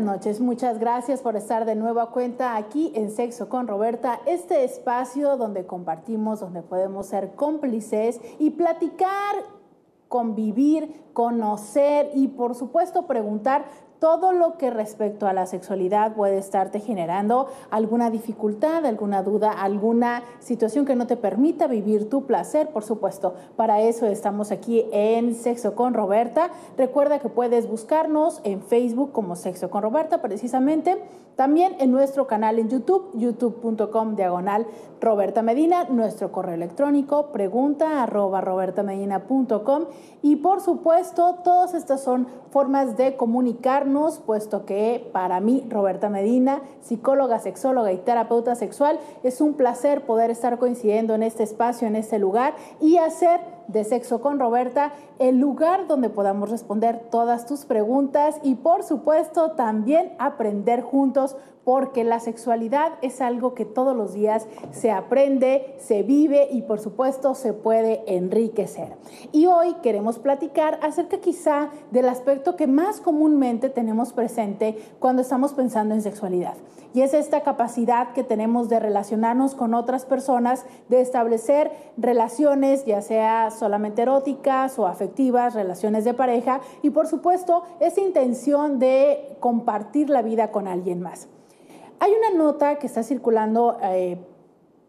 noches, muchas gracias por estar de nuevo a cuenta aquí en Sexo con Roberta, este espacio donde compartimos, donde podemos ser cómplices y platicar convivir, conocer y por supuesto preguntar todo lo que respecto a la sexualidad puede estarte generando alguna dificultad, alguna duda, alguna situación que no te permita vivir tu placer, por supuesto. Para eso estamos aquí en Sexo con Roberta. Recuerda que puedes buscarnos en Facebook como Sexo con Roberta, precisamente. También en nuestro canal en YouTube, youtube.com diagonal Roberta Medina, nuestro correo electrónico, pregunta arroba Y por supuesto, todas estas son formas de comunicarnos puesto que para mí, Roberta Medina, psicóloga, sexóloga y terapeuta sexual, es un placer poder estar coincidiendo en este espacio, en este lugar y hacer de Sexo con Roberta, el lugar donde podamos responder todas tus preguntas y por supuesto también aprender juntos porque la sexualidad es algo que todos los días se aprende, se vive y por supuesto se puede enriquecer. Y hoy queremos platicar acerca quizá del aspecto que más comúnmente tenemos presente cuando estamos pensando en sexualidad. Y es esta capacidad que tenemos de relacionarnos con otras personas, de establecer relaciones, ya sea solamente eróticas o afectivas, relaciones de pareja y por supuesto esa intención de compartir la vida con alguien más. Hay una nota que está circulando eh,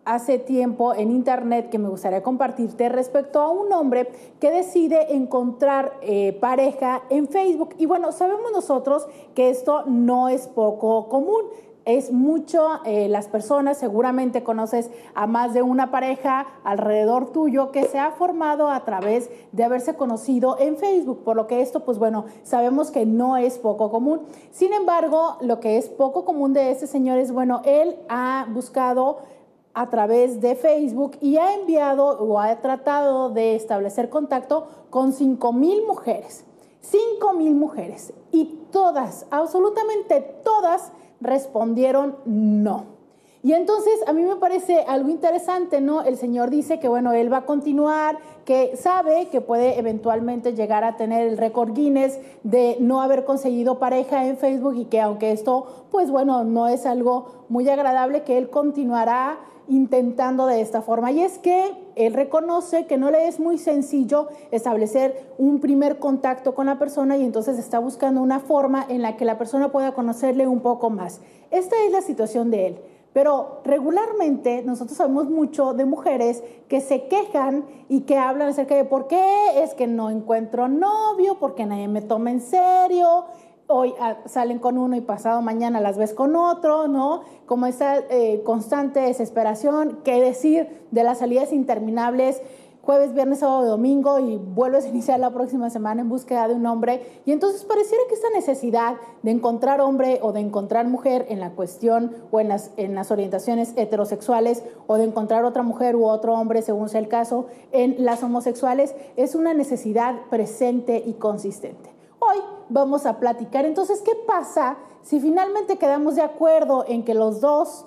hace tiempo en internet que me gustaría compartirte respecto a un hombre que decide encontrar eh, pareja en Facebook. Y bueno, sabemos nosotros que esto no es poco común es mucho eh, las personas, seguramente conoces a más de una pareja alrededor tuyo que se ha formado a través de haberse conocido en Facebook, por lo que esto, pues bueno, sabemos que no es poco común. Sin embargo, lo que es poco común de este señor es, bueno, él ha buscado a través de Facebook y ha enviado o ha tratado de establecer contacto con 5 mil mujeres. 5 mil mujeres y todas, absolutamente todas, respondieron no. Y entonces a mí me parece algo interesante, ¿no? El señor dice que, bueno, él va a continuar, que sabe que puede eventualmente llegar a tener el récord Guinness de no haber conseguido pareja en Facebook y que aunque esto, pues bueno, no es algo muy agradable, que él continuará intentando de esta forma. Y es que él reconoce que no le es muy sencillo establecer un primer contacto con la persona y entonces está buscando una forma en la que la persona pueda conocerle un poco más. Esta es la situación de él. Pero regularmente nosotros sabemos mucho de mujeres que se quejan y que hablan acerca de por qué es que no encuentro novio, porque nadie me toma en serio, hoy ah, salen con uno y pasado mañana las ves con otro, ¿no? Como esta eh, constante desesperación, qué decir de las salidas interminables jueves, viernes, sábado, domingo y vuelves a iniciar la próxima semana en búsqueda de un hombre. Y entonces pareciera que esta necesidad de encontrar hombre o de encontrar mujer en la cuestión o en las orientaciones heterosexuales o de encontrar otra mujer u otro hombre, según sea el caso, en las homosexuales, es una necesidad presente y consistente. Hoy vamos a platicar entonces qué pasa si finalmente quedamos de acuerdo en que los dos,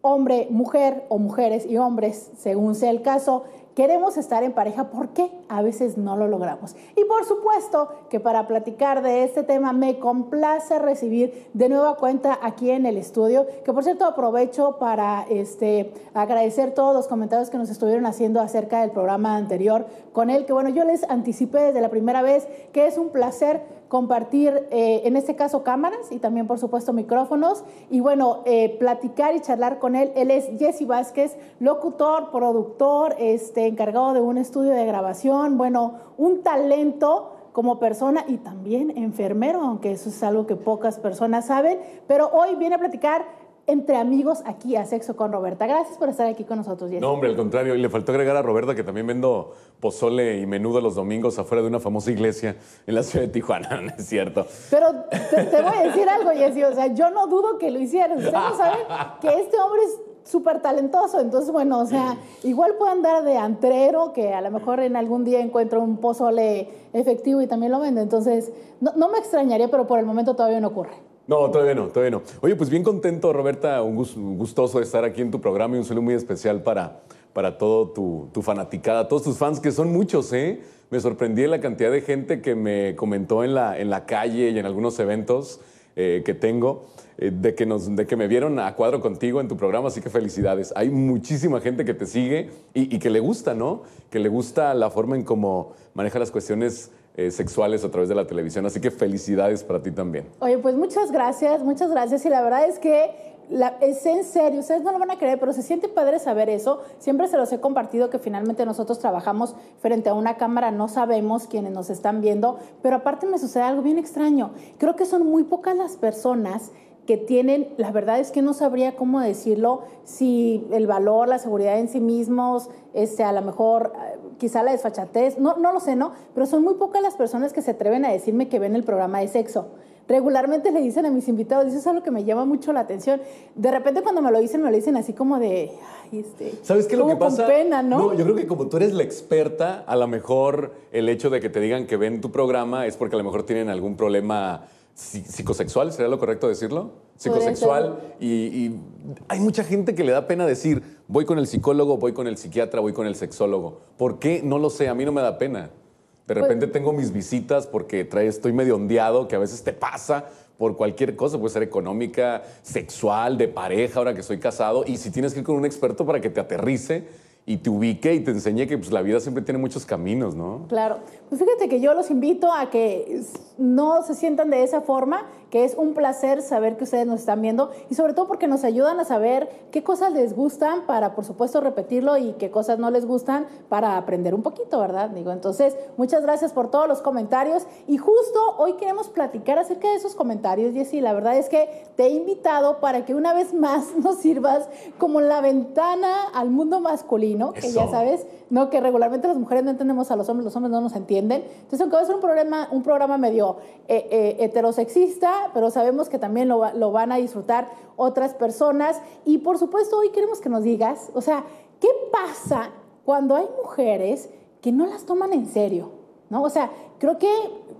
hombre, mujer o mujeres y hombres, según sea el caso, Queremos estar en pareja, ¿por qué? A veces no lo logramos. Y por supuesto que para platicar de este tema me complace recibir de nueva cuenta aquí en el estudio, que por cierto aprovecho para este, agradecer todos los comentarios que nos estuvieron haciendo acerca del programa anterior con él, que bueno, yo les anticipé desde la primera vez que es un placer compartir, eh, en este caso, cámaras y también, por supuesto, micrófonos. Y bueno, eh, platicar y charlar con él. Él es Jesse Vázquez, locutor, productor, este, encargado de un estudio de grabación. Bueno, un talento como persona y también enfermero, aunque eso es algo que pocas personas saben. Pero hoy viene a platicar entre amigos aquí a Sexo con Roberta. Gracias por estar aquí con nosotros. No, hombre, al contrario. Y le faltó agregar a Roberta que también vendo pozole y menudo los domingos afuera de una famosa iglesia en la ciudad de Tijuana, ¿no es cierto? Pero te, voy a decir algo, Jessy. O sea, yo no dudo que lo hicieran. Ustedes no saben que este hombre es súper talentoso. Entonces, bueno, o sea, igual puede andar de antrero, que a lo mejor en algún día encuentro un pozole efectivo y también lo vende. Entonces, no me extrañaría, pero por el momento todavía no ocurre. No, todavía no, todavía no. Oye, pues bien contento, Roberta, un, gustoso de estar aquí en tu programa y un saludo muy especial para, para todo tu, tu, fanaticada, todos tus fans, que son muchos, ¿eh? Me sorprendí la cantidad de gente que me comentó en la, en la calle y en algunos eventos eh, que tengo, eh, de, que nos, de que me vieron a cuadro contigo en tu programa, así que felicidades. Hay muchísima gente que te sigue y, y que le gusta, ¿no? Que le gusta la forma en cómo maneja las cuestiones eh, sexuales a través de la televisión. Así que felicidades para ti también. Oye, pues muchas gracias, muchas gracias. Y la verdad es que es en serio, ustedes no lo van a creer, pero se siente padre saber eso. Siempre se los he compartido que finalmente nosotros trabajamos frente a una cámara, no sabemos quiénes nos están viendo, pero aparte me sucede algo bien extraño. Creo que son muy pocas las personas que tienen, la verdad es que no sabría cómo decirlo, si el valor, la seguridad en sí mismos, este, a lo mejor quizá la desfachatez, no, no lo sé, ¿no? Pero son muy pocas las personas que se atreven a decirme que ven el programa de sexo regularmente le dicen a mis invitados, eso es algo que me llama mucho la atención. De repente cuando me lo dicen, me lo dicen así como de, ay, este, ¿sabes qué lo que pasa? Con pena, ¿no? yo creo que como tú eres la experta, a lo mejor el hecho de que te digan que ven tu programa es porque a lo mejor tienen algún problema psicosexual, ¿sería lo correcto decirlo? Psicosexual. y, hay mucha gente que le da pena decir, voy con el psicólogo, voy con el psiquiatra, voy con el sexólogo. ¿Por qué? No lo sé, a mí no me da pena. De pues repente tengo mis visitas porque trae, estoy medio ondeado, que a veces te pasa por cualquier cosa, puede ser económica, sexual, de pareja, ahora que soy casado, y si tienes que ir con un experto para que te aterrice y te ubique y te enseñé que pues, la vida siempre tiene muchos caminos, ¿no? Claro. Pues fíjate que yo los invito a que no se sientan de esa forma, que es un placer saber que ustedes nos están viendo y sobre todo porque nos ayudan a saber qué cosas les gustan para, por supuesto, repetirlo y qué cosas no les gustan para aprender un poquito, ¿verdad? Digo, entonces, muchas gracias por todos los comentarios y justo hoy queremos platicar acerca de esos comentarios, Jessy. La verdad es que te he invitado para que una vez más nos sirvas como la ventana al mundo masculino que ya sabes, ¿no? Que regularmente las mujeres no entendemos a los hombres, los hombres no nos entienden. Entonces, aunque va a ser un programa, un programa medio eh, eh, heterosexista, pero sabemos que también lo, lo van a disfrutar otras personas. Y por supuesto, hoy queremos que nos digas, o sea, ¿qué pasa cuando hay mujeres que no las toman en serio? ¿No? O sea, creo que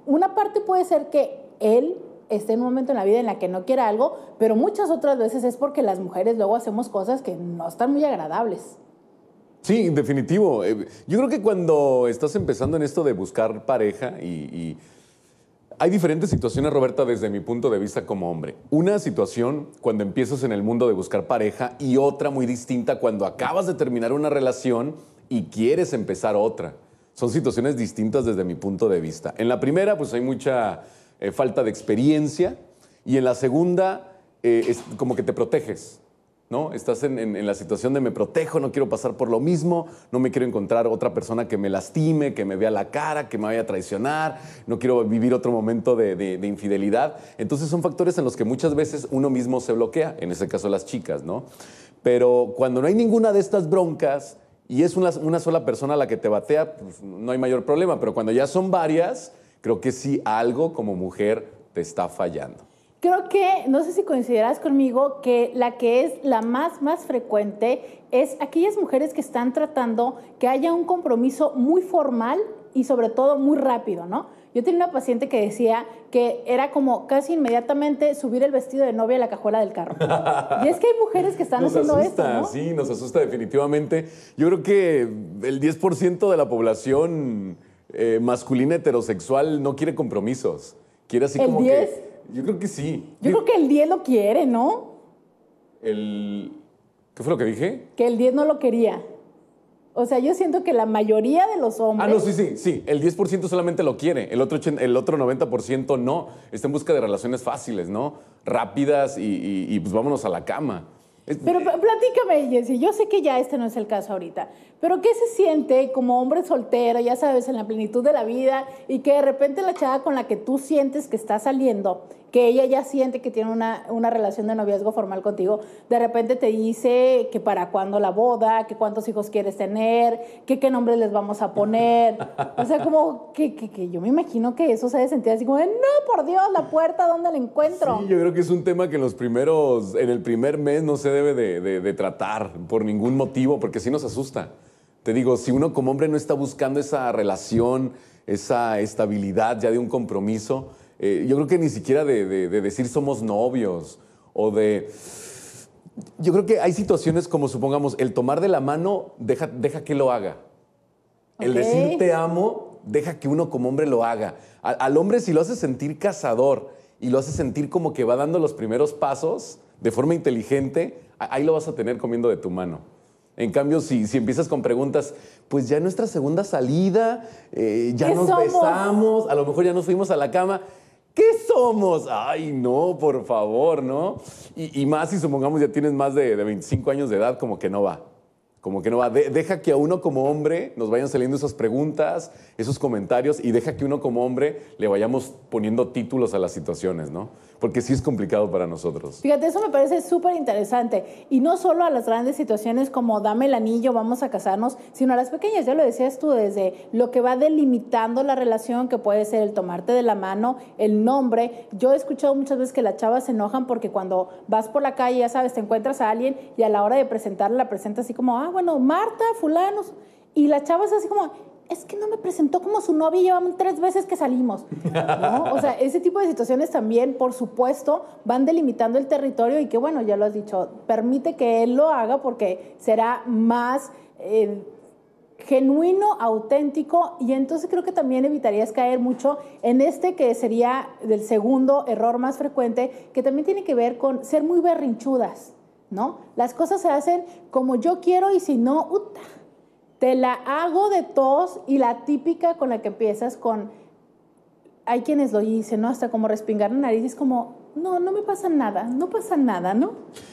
una parte puede ser que él esté en un momento en la vida en la que no quiera algo, pero muchas otras veces es porque las mujeres luego hacemos cosas que no están muy agradables. Sí, definitivo. Eh, yo creo que cuando estás empezando en esto de buscar pareja y, hay diferentes situaciones, Roberta, desde mi punto de vista como hombre. Una situación cuando empiezas en el mundo de buscar pareja y otra muy distinta cuando acabas de terminar una relación y quieres empezar otra. Son situaciones distintas desde mi punto de vista. En la primera, pues hay mucha eh, falta de experiencia y en la segunda, eh, es como que te proteges ¿no? Estás en, la situación de me protejo, no quiero pasar por lo mismo, no me quiero encontrar otra persona que me lastime, que me vea la cara, que me vaya a traicionar, no quiero vivir otro momento de, infidelidad. Entonces son factores en los que muchas veces uno mismo se bloquea, en ese caso las chicas, ¿no? Pero cuando no hay ninguna de estas broncas y es una, sola persona la que te batea, pues, no hay mayor problema, pero cuando ya son varias, creo que sí algo como mujer te está fallando. Creo que, no sé si coincidirás conmigo, que la que es la más, más frecuente es aquellas mujeres que están tratando que haya un compromiso muy formal y sobre todo muy rápido, ¿no? Yo tenía una paciente que decía que era como casi inmediatamente subir el vestido de novia a la cajuela del carro. Y es que hay mujeres que están haciendo asusta, esto, asusta, Sí, nos asusta definitivamente. Yo creo que el 10% de la población eh, masculina heterosexual no quiere compromisos. Quiere así ¿El como 10? Yo creo que sí. Yo creo que el 10 lo quiere, ¿no? El... ¿Qué fue lo que dije? Que el 10 no lo quería. O sea, yo siento que la mayoría de los hombres. Ah, no, sí, sí, sí. El 10% solamente lo quiere. El otro, el otro 90% no. Está en busca de relaciones fáciles, ¿no? Rápidas y pues vámonos a la cama. Pero platícame, Jessy, yo sé que ya este no es el caso ahorita, pero ¿qué se siente como hombre soltero, ya sabes, en la plenitud de la vida y que de repente la chava con la que tú sientes que está saliendo, que ella ya siente que tiene una, una relación de noviazgo formal contigo, de repente te dice que para cuándo la boda, que cuántos hijos quieres tener, que qué nombre les vamos a poner? O sea, como que, que, que yo me imagino que eso se ha de sentir así como, no, por Dios, la puerta, ¿dónde la encuentro? Sí, yo creo que es un tema que en los primeros, en el primer mes no se debe de, tratar por ningún motivo, porque si nos asusta. Te digo, si uno como hombre no está buscando esa relación, esa estabilidad ya de un compromiso, eh, yo creo que ni siquiera de, decir somos novios o de... Yo creo que hay situaciones como supongamos, el tomar de la mano deja, que lo haga. El decir te amo deja que uno como hombre lo haga. al hombre si lo hace sentir cazador y lo hace sentir como que va dando los primeros pasos, de forma inteligente, ahí lo vas a tener comiendo de tu mano. En cambio, si, si empiezas con preguntas, pues ya nuestra segunda salida, eh, ya nos besamos, a lo mejor ya nos fuimos a la cama. ¿Qué somos? Ay, no, por favor, ¿no? Y, más si supongamos ya tienes más de, 25 años de edad, como que no va. Como que no va. deja que a uno como hombre nos vayan saliendo esas preguntas, esos comentarios, y deja que uno como hombre le vayamos poniendo títulos a las situaciones, ¿no? porque sí es complicado para nosotros. Fíjate, eso me parece súper interesante. Y no solo a las grandes situaciones como dame el anillo, vamos a casarnos, sino a las pequeñas, ya lo decías tú, desde lo que va delimitando la relación, que puede ser el tomarte de la mano, el nombre. Yo he escuchado muchas veces que las chavas se enojan porque cuando vas por la calle, ya sabes, te encuentras a alguien y a la hora de presentarla, la presenta así como, ah, bueno, Marta, fulanos. Y las chavas así como, es que no me presentó como su novia y llevamos tres veces que salimos. O sea, ese tipo de situaciones también, por supuesto, van delimitando el territorio y que, bueno, ya lo has dicho, permite que él lo haga porque será más eh, genuino, auténtico y entonces creo que también evitarías caer mucho en este que sería del segundo error más frecuente, que también tiene que ver con ser muy berrinchudas, ¿no? Las cosas se hacen como yo quiero y si no, uta te la hago de tos y la típica con la que empiezas con, hay quienes lo dicen, ¿no? Hasta como respingar la nariz, es como, no, no me pasa nada, no pasa nada, ¿no?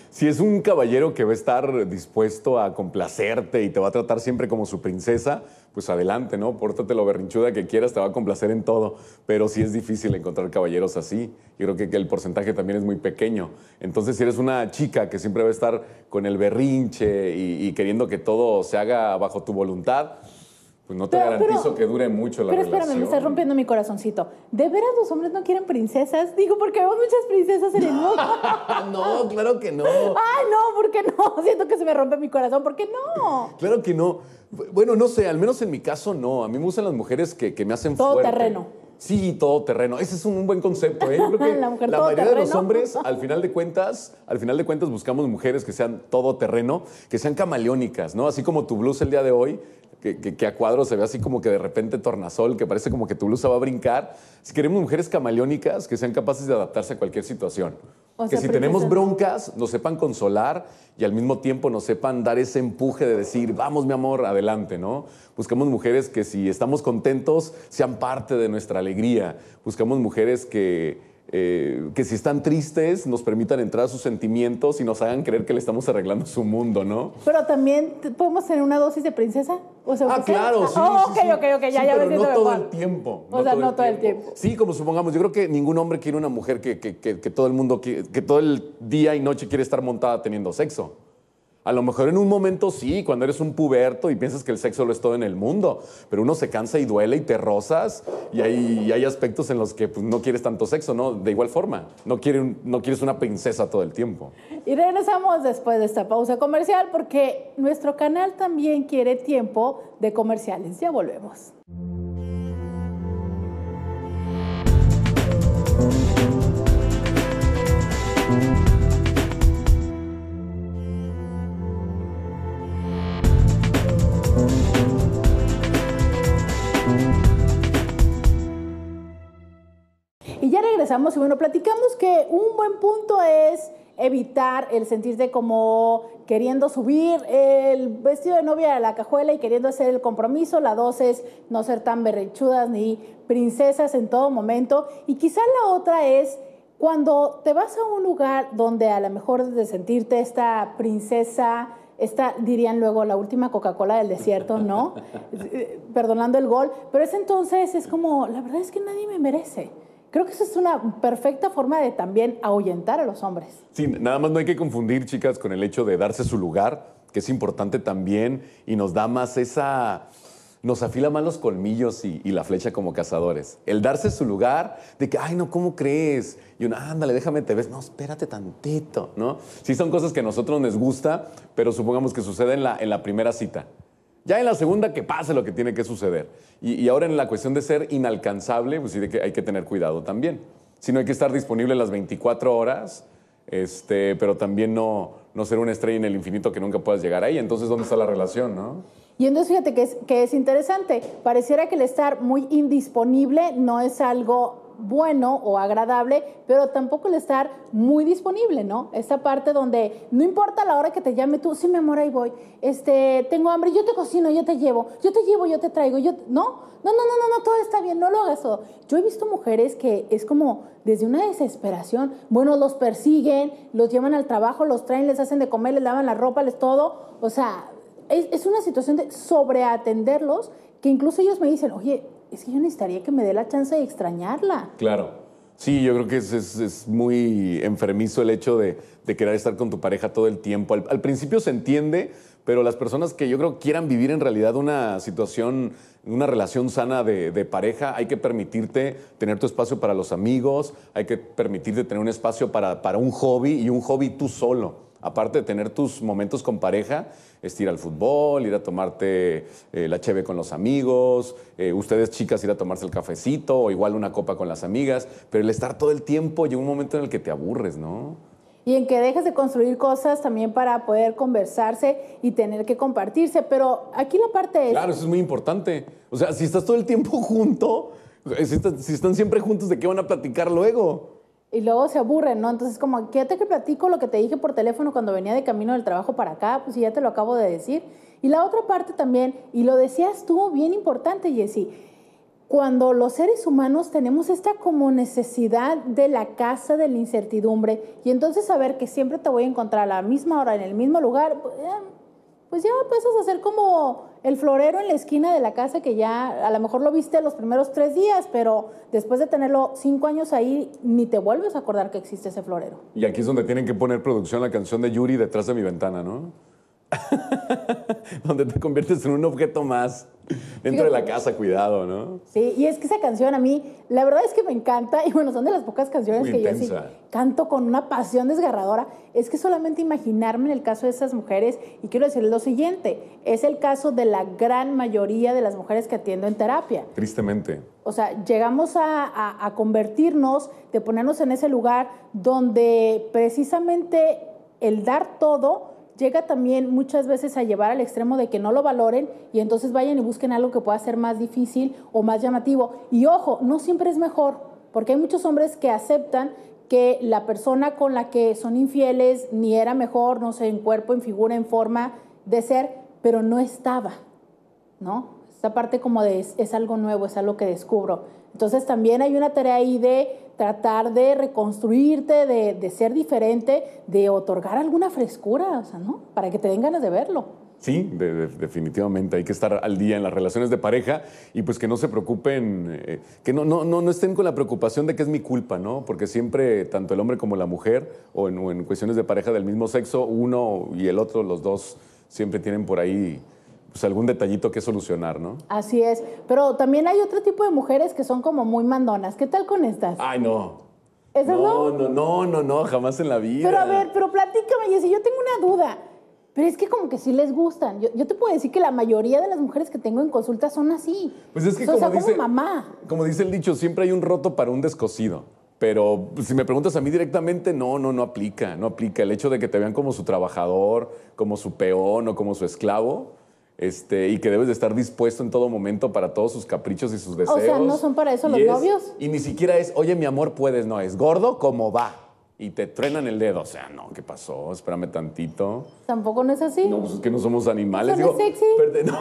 Si es un caballero que va a estar dispuesto a complacerte y te va a tratar siempre como su princesa, pues adelante, ¿no? Pórtate lo berrinchuda que quieras, te va a complacer en todo. Pero sí es difícil encontrar caballeros así. Yo creo que, el porcentaje también es muy pequeño. Entonces, si eres una chica que siempre va a estar con el berrinche y, queriendo que todo se haga bajo tu voluntad, pues no te garantizo que dure mucho la relación. Pero espérame, me estás rompiendo mi corazoncito. ¿De veras los hombres no quieren princesas? Digo, porque vemos muchas princesas en el mundo. no, claro que no. Ay, no, ¿por qué no? Siento que se me rompe mi corazón, ¿por qué no? Claro que no. Bueno, no sé, al menos en mi caso no. A mí me gustan las mujeres que, me hacen Todo terreno. Sí, todo terreno. Ese es un, buen concepto, ¿eh? la, mayoría de los hombres, al final de cuentas, al final de cuentas buscamos mujeres que sean todo terreno, que sean camaleónicas, ¿no? Así como tu blusa el día de hoy, que, a cuadro se ve así como que de repente tornasol, que parece como que tu blusa va a brincar. Si queremos mujeres camaleónicas que sean capaces de adaptarse a cualquier situación que si tenemos broncas, nos sepan consolar y al mismo tiempo nos sepan dar ese empuje de decir, vamos mi amor, adelante, ¿no? Buscamos mujeres que si estamos contentos, sean parte de nuestra alegría. Buscamos mujeres que, eh, que si están tristes nos permitan entrar a sus sentimientos y nos hagan creer que le estamos arreglando su mundo, ¿no? Pero también podemos tener una dosis de princesa. O sea, ah, claro, ah, sí, ok, ok, ya, ya pero no todo el tiempo. O sea, no todo el tiempo. Sí, como supongamos, yo creo que ningún hombre quiere una mujer que, que, que todo el mundo, que todo el día y noche quiere estar montada teniendo sexo. A lo mejor en un momento sí, cuando eres un puberto y piensas que el sexo lo es todo en el mundo, pero uno se cansa y duele y te rozas y hay, aspectos en los que pues, no quieres tanto sexo, ¿no? De igual forma, no, no quieres una princesa todo el tiempo. Y regresamos después de esta pausa comercial porque nuestro canal también quiere tiempo de comerciales. Ya volvemos. y bueno, platicamos que un buen punto es evitar el sentirte como queriendo subir el vestido de novia a la cajuela y queriendo hacer el compromiso. La dos es no ser tan berrechudas ni princesas en todo momento. Y quizás la otra es cuando te vas a un lugar donde a lo mejor de sentirte esta princesa, esta dirían luego la última Coca-Cola del desierto, ¿no? Eh, perdonando el gol, pero es entonces, es como, la verdad es que nadie me merece. Creo que esa es una perfecta forma de también ahuyentar a los hombres. Sí, nada más no hay que confundir, chicas, con el hecho de darse su lugar, que es importante también y nos da más esa nos afila más los colmillos y, la flecha como cazadores. El darse su lugar de que, ay, no, ¿cómo crees? Y una, ándale, déjame, te ves. No, espérate tantito, ¿no? Sí son cosas que a nosotros nos gusta, pero supongamos que suceden la, en la primera cita. Ya en la segunda, que pase lo que tiene que suceder. Y, ahora en la cuestión de ser inalcanzable, pues sí hay que tener cuidado también. Si no hay que estar disponible las 24 horas, este, pero también no, no ser una estrella en el infinito que nunca puedas llegar ahí. Entonces, ¿dónde está la relación, no? Y entonces fíjate que es, que es interesante, pareciera que el estar muy indisponible no es algo bueno o agradable, pero tampoco el estar muy disponible, ¿no? Esta parte donde no importa la hora que te llame tú, sí, mi amor, ahí voy, este, tengo hambre, yo te cocino, yo te llevo, yo te llevo, yo te traigo, yo, ¿no? No, no, no, no, todo está bien, no lo hagas todo. Yo he visto mujeres que es como desde una desesperación, bueno, los persiguen, los llevan al trabajo, los traen, les hacen de comer, les lavan la ropa, les todo, o sea, es, es una situación de sobreatenderlos que incluso ellos me dicen, oye, es que yo necesitaría que me dé la chance de extrañarla. Claro. Sí, yo creo que es, muy enfermizo el hecho de, querer estar con tu pareja todo el tiempo. Al, principio se entiende, pero las personas que yo creo quieran vivir en realidad una situación, una relación sana de, pareja, hay que permitirte tener tu espacio para los amigos, hay que permitirte tener un espacio para, para un hobby y un hobby tú solo aparte de tener tus momentos con pareja es ir al fútbol, ir a tomarte eh, la cheve con los amigos, eh, ustedes chicas ir a tomarse el cafecito o igual una copa con las amigas, pero el estar todo el tiempo llega un momento en el que te aburres, ¿no? Y en que dejes de construir cosas también para poder conversarse y tener que compartirse. Pero aquí la parte es... Claro, eso es muy importante. O sea, si estás todo el tiempo junto, eh, si, están siempre juntos, ¿de qué van a platicar luego? y luego se aburren, ¿no? Entonces, como, quédate que platico lo que te dije por teléfono cuando venía de camino del trabajo para acá, pues ya te lo acabo de decir. Y la otra parte también, y lo decías tú, bien importante, Jessy, cuando los seres humanos tenemos esta como necesidad de la casa, de la incertidumbre, y entonces saber que siempre te voy a encontrar a la misma hora, en el mismo lugar, pues, eh, pues ya empiezas a hacer como el florero en la esquina de la casa que ya a lo mejor lo viste los primeros tres días, pero después de tenerlo cinco años ahí, ni te vuelves a acordar que existe ese florero. Y aquí es donde tienen que poner producción la canción de Yuri detrás de mi ventana, ¿no? donde te conviertes en un objeto más dentro de la casa, cuidado, ¿no? Sí, y es que esa canción a mí, la verdad es que me encanta, y bueno, son de las pocas canciones que yo canto con una pasión desgarradora. Es que solamente imaginarme en el caso de esas mujeres, y quiero decir lo siguiente, es el caso de la gran mayoría de las mujeres que atiendo en terapia. Tristemente. O sea, llegamos a, a convertirnos, de ponernos en ese lugar donde precisamente el dar todo, llega también muchas veces a llevar al extremo de que no lo valoren y entonces vayan y busquen algo que pueda ser más difícil o más llamativo. Y ojo, no siempre es mejor, porque hay muchos hombres que aceptan que la persona con la que son infieles ni era mejor, no sé, en cuerpo, en figura, en forma de ser, pero no estaba, ¿no? Esta parte como de es, algo nuevo, es algo que descubro. Entonces también hay una tarea ahí de tratar de reconstruirte, de, ser diferente, de otorgar alguna frescura, o sea, ¿no? Para que te den ganas de verlo. Sí, definitivamente hay que estar al día en las relaciones de pareja y pues que no se preocupen, eh, que no, no, no, estén con la preocupación de que es mi culpa, ¿no? Porque siempre tanto el hombre como la mujer o en cuestiones de pareja del mismo sexo, uno y el otro, los dos, siempre tienen por ahí pues algún detallito que solucionar, ¿no? Así es. Pero también hay otro tipo de mujeres que son como muy mandonas. ¿Qué tal con estas? Ay, no. ¿Esas no? No, no, no, no, jamás en la vida. Pero a ver, pero platícame, si yo tengo una duda. Pero es que como que sí les gustan. Yo, te puedo decir que la mayoría de las mujeres que tengo en consulta son así. Pues es que o sea, como, mamá. Como dice el dicho, siempre hay un roto para un descosido. Pero si me preguntas a mí directamente, no, no, no aplica, no aplica. El hecho de que te vean como su trabajador, como su peón o como su esclavo, este, y que debes de estar dispuesto en todo momento para todos sus caprichos y sus deseos. O sea, no son para eso los novios. Y ni siquiera es, oye, mi amor, puedes, no, es gordo como va. Y te truenan el dedo. O sea, no, ¿qué pasó? Espérame tantito. Tampoco no es así. No, pues es que no somos animales. no Digo, sexy. no.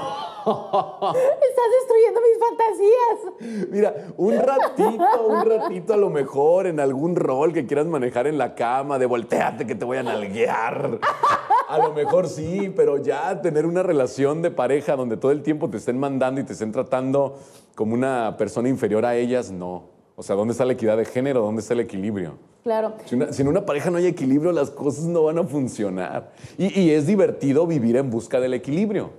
Estás destruyendo mis fantasías. Mira, un ratito, un ratito a lo mejor en algún rol que quieras manejar en la cama, de volteate que te voy a nalguear. A lo mejor sí, pero ya tener una relación de pareja donde todo el tiempo te estén mandando y te estén tratando como una persona inferior a ellas, no. O sea, ¿dónde está la equidad de género? ¿Dónde está el equilibrio? Claro. Si, una, en una pareja no hay equilibrio, las cosas no van a funcionar. Y, es divertido vivir en busca del equilibrio.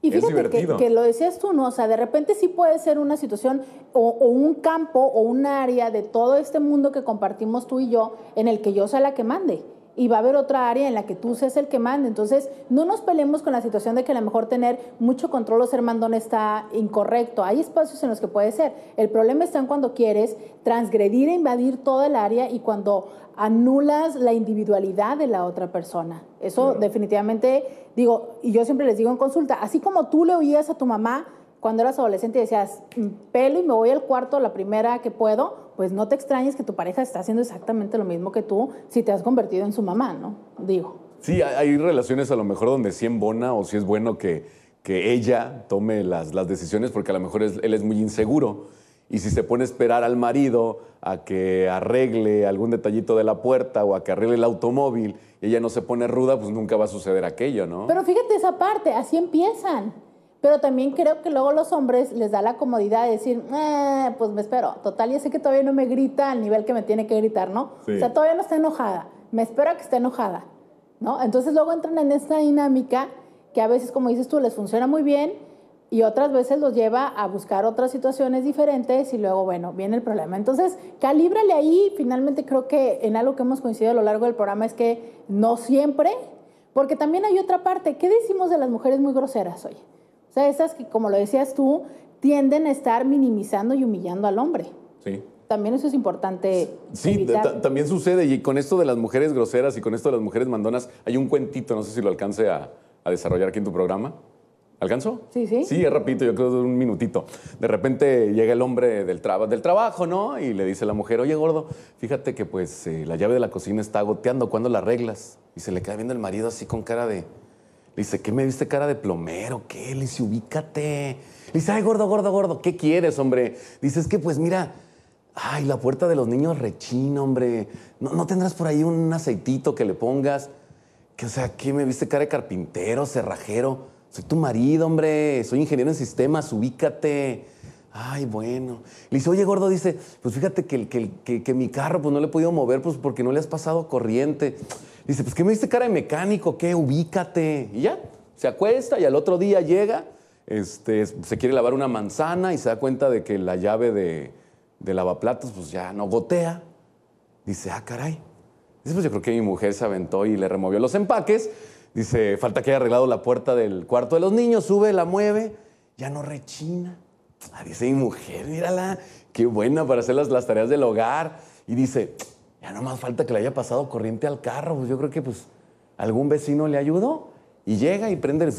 Y fíjate que, lo decías tú, ¿no? O sea, de repente sí puede ser una situación o, un campo o un área de todo este mundo que compartimos tú y yo en el que yo sea la que mande y va a haber otra área en la que tú seas el que mande Entonces, no nos peleemos con la situación de que a lo mejor tener mucho control o ser mandón está incorrecto. Hay espacios en los que puede ser. El problema está en cuando quieres transgredir e invadir toda el área y cuando anulas la individualidad de la otra persona. Eso definitivamente, digo, y yo siempre les digo en consulta, así como tú le oías a tu mamá, cuando eras adolescente y decías, mm, pelo y me voy al cuarto la primera que puedo, pues no te extrañes que tu pareja está haciendo exactamente lo mismo que tú si te has convertido en su mamá, ¿no? Digo. Sí, hay relaciones a lo mejor donde sí embona o sí es bueno que, que ella tome las, las decisiones porque a lo mejor él es muy inseguro. Y si se pone a esperar al marido a que arregle algún detallito de la puerta o a que arregle el automóvil y ella no se pone ruda, pues nunca va a suceder aquello, ¿no? Pero fíjate esa parte, así empiezan. Pero también creo que luego los hombres les da la comodidad de decir, eh, pues me espero. Total, ya sé que todavía no me grita al nivel que me tiene que gritar, ¿no? O sea, todavía no está enojada. Me espero a que esté enojada, ¿no? Entonces luego entran en esta dinámica que a veces, como dices tú, les funciona muy bien y otras veces los lleva a buscar otras situaciones diferentes y luego, bueno, viene el problema. Entonces, calíbrale ahí. Finalmente creo que en algo que hemos coincidido a lo largo del programa es que no siempre, porque también hay otra parte. ¿Qué decimos de las mujeres muy groseras, oye? sea, esas que, como lo decías tú, tienden a estar minimizando y humillando al hombre. Sí. También eso es importante. Sí, también sucede. Y con esto de las mujeres groseras y con esto de las mujeres mandonas, hay un cuentito, no sé si lo alcance a, desarrollar aquí en tu programa. ¿Alcanzó? Sí, sí. Sí, es yo creo un minutito. De repente llega el hombre del, del trabajo, ¿no? Y le dice a la mujer, oye, gordo, fíjate que pues eh, la llave de la cocina está goteando, cuando la arreglas? Y se le queda viendo el marido así con cara de dice, ¿qué me viste cara de plomero? ¿Qué? Le dice, ubícate. Le dice, ay, gordo, gordo, gordo, ¿qué quieres, hombre? Dice, es que pues mira, ay, la puerta de los niños rechina, hombre. ¿No, tendrás por ahí un aceitito que le pongas? Que, o sea, ¿qué me viste cara de carpintero, cerrajero? Soy tu marido, hombre. Soy ingeniero en sistemas, ubícate. Ay, bueno. Le dice, oye, gordo, dice, pues fíjate que, que, que, mi carro pues no le he podido mover pues porque no le has pasado corriente. Dice, pues, que me diste cara de mecánico? ¿Qué? Ubícate. Y ya, se acuesta y al otro día llega, este, se quiere lavar una manzana y se da cuenta de que la llave de, lavaplatos, pues ya no gotea. Dice, ah, caray. Dice, pues yo creo que mi mujer se aventó y le removió los empaques. Dice, falta que haya arreglado la puerta del cuarto de los niños, sube, la mueve, ya no rechina. Ah, dice, mi mujer, mírala, qué buena para hacer las, las tareas del hogar. Y dice, ya no más falta que le haya pasado corriente al carro. Pues yo creo que pues algún vecino le ayudó y llega y prende el,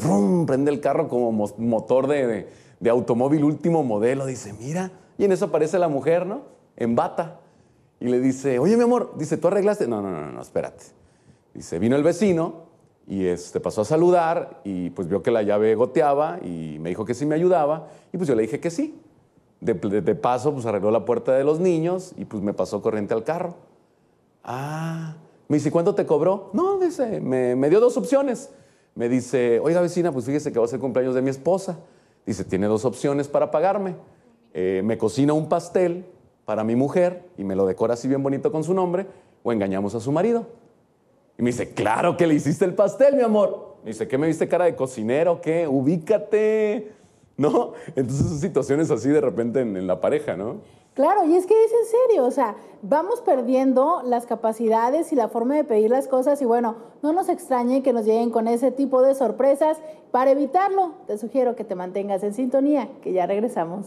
prende el carro como motor de, automóvil último modelo. Dice, mira. Y en eso aparece la mujer, ¿no? En bata. Y le dice, oye, mi amor, dice, ¿tú arreglaste? No, no, no, no, espérate. Dice, vino el vecino y este, pasó a saludar y pues vio que la llave goteaba y me dijo que sí me ayudaba. Y pues yo le dije que sí. De, de, paso, pues arregló la puerta de los niños y pues me pasó corriente al carro. Ah, me dice, ¿cuánto te cobró? No, dice, me, dio dos opciones. Me dice, oiga vecina, pues fíjese que va a ser cumpleaños de mi esposa. Dice, tiene dos opciones para pagarme. Eh, me cocina un pastel para mi mujer y me lo decora así bien bonito con su nombre, o engañamos a su marido. Y me dice, claro que le hiciste el pastel, mi amor. Me dice, ¿qué me viste cara de cocinero? ¿Qué? Ubícate. ¿No? Entonces son situaciones así de repente en la pareja, ¿no? Claro, y es que es en serio, o sea, vamos perdiendo las capacidades y la forma de pedir las cosas y bueno, no nos extrañe que nos lleguen con ese tipo de sorpresas. Para evitarlo, te sugiero que te mantengas en sintonía, que ya regresamos.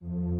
Thank mm. you.